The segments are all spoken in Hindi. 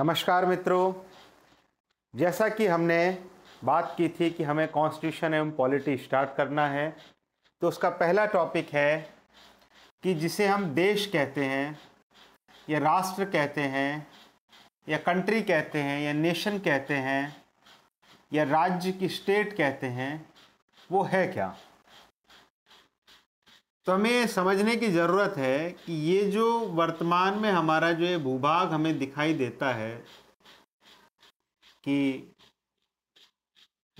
नमस्कार मित्रों जैसा कि हमने बात की थी कि हमें कॉन्स्टिट्यूशन एवं पॉलिटी स्टार्ट करना है तो उसका पहला टॉपिक है कि जिसे हम देश कहते हैं या राष्ट्र कहते हैं या कंट्री कहते हैं या नेशन कहते हैं या राज्य की स्टेट कहते हैं वो है क्या तो हमें समझने की ज़रूरत है कि ये जो वर्तमान में हमारा जो ये भूभाग हमें दिखाई देता है कि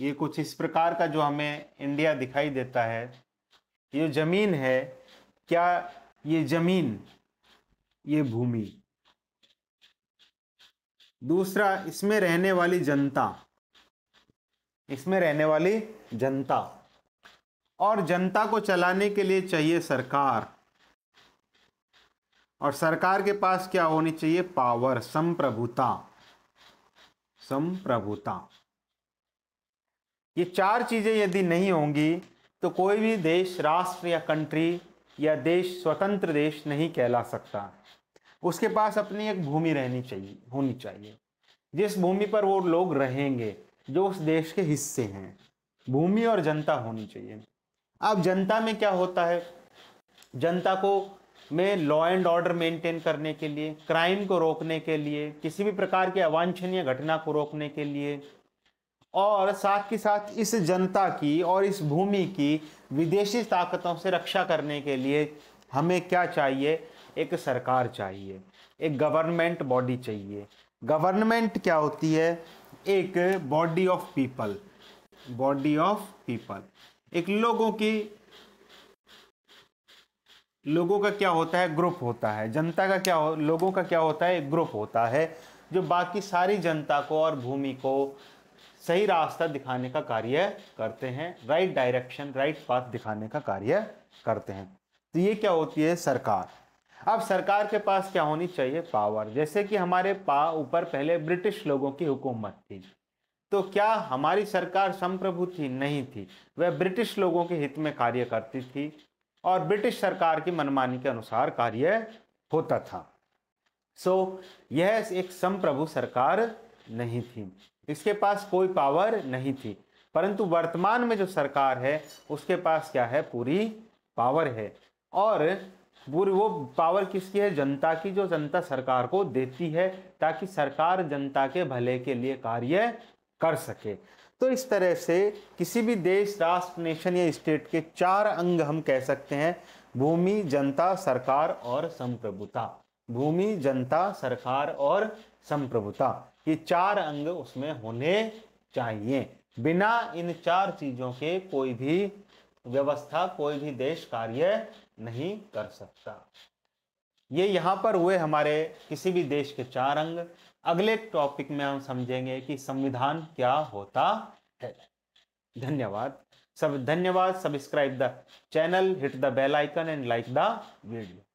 ये कुछ इस प्रकार का जो हमें इंडिया दिखाई देता है ये ज़मीन है क्या ये ज़मीन ये भूमि दूसरा इसमें रहने वाली जनता इसमें रहने वाली जनता और जनता को चलाने के लिए चाहिए सरकार और सरकार के पास क्या होनी चाहिए पावर संप्रभुता संप्रभुता ये चार चीज़ें यदि नहीं होंगी तो कोई भी देश राष्ट्र या कंट्री या देश स्वतंत्र देश नहीं कहला सकता उसके पास अपनी एक भूमि रहनी चाहिए होनी चाहिए जिस भूमि पर वो लोग रहेंगे जो उस देश के हिस्से हैं भूमि और जनता होनी चाहिए अब जनता में क्या होता है जनता को में लॉ एंड ऑर्डर मेंटेन करने के लिए क्राइम को रोकने के लिए किसी भी प्रकार की अवांछनीय घटना को रोकने के लिए और साथ ही साथ इस जनता की और इस भूमि की विदेशी ताकतों से रक्षा करने के लिए हमें क्या चाहिए एक सरकार चाहिए एक गवर्नमेंट बॉडी चाहिए गवर्नमेंट क्या होती है एक body of people body of people एक लोगों की लोगों का क्या होता है ग्रुप होता है जनता का क्या हो लोगों का क्या होता है एक ग्रुप होता है जो बाकी सारी जनता को और भूमि को सही रास्ता दिखाने का कार्य करते हैं राइट डायरेक्शन राइट पाथ दिखाने का कार्य करते हैं तो ये क्या होती है सरकार अब सरकार के पास क्या होनी चाहिए पावर जैसे कि हमारे पा ऊपर पहले ब्रिटिश लोगों की हुकूमत थी तो क्या हमारी सरकार संप्रभु थी नहीं थी वह ब्रिटिश लोगों के हित में कार्य करती थी और ब्रिटिश सरकार की मनमानी के अनुसार कार्य होता था सो so, यह एक संप्रभु सरकार नहीं थी इसके पास कोई पावर नहीं थी परंतु वर्तमान में जो सरकार है उसके पास क्या है पूरी पावर है और पूरी वो पावर किसकी है जनता की जो जनता सरकार को देती है ताकि सरकार जनता के भले के लिए कार्य कर सके तो इस तरह से किसी भी देश राष्ट्र नेशन या स्टेट के चार अंग हम कह सकते हैं भूमि जनता सरकार और संप्रभुता भूमि जनता सरकार और संप्रभुता ये चार अंग उसमें होने चाहिए बिना इन चार चीजों के कोई भी व्यवस्था कोई भी देश कार्य नहीं कर सकता ये यहाँ पर हुए हमारे किसी भी देश के चार अंग अगले टॉपिक में हम समझेंगे कि संविधान क्या होता है धन्यवाद सब धन्यवाद subscribe the channel hit the bell icon and like the video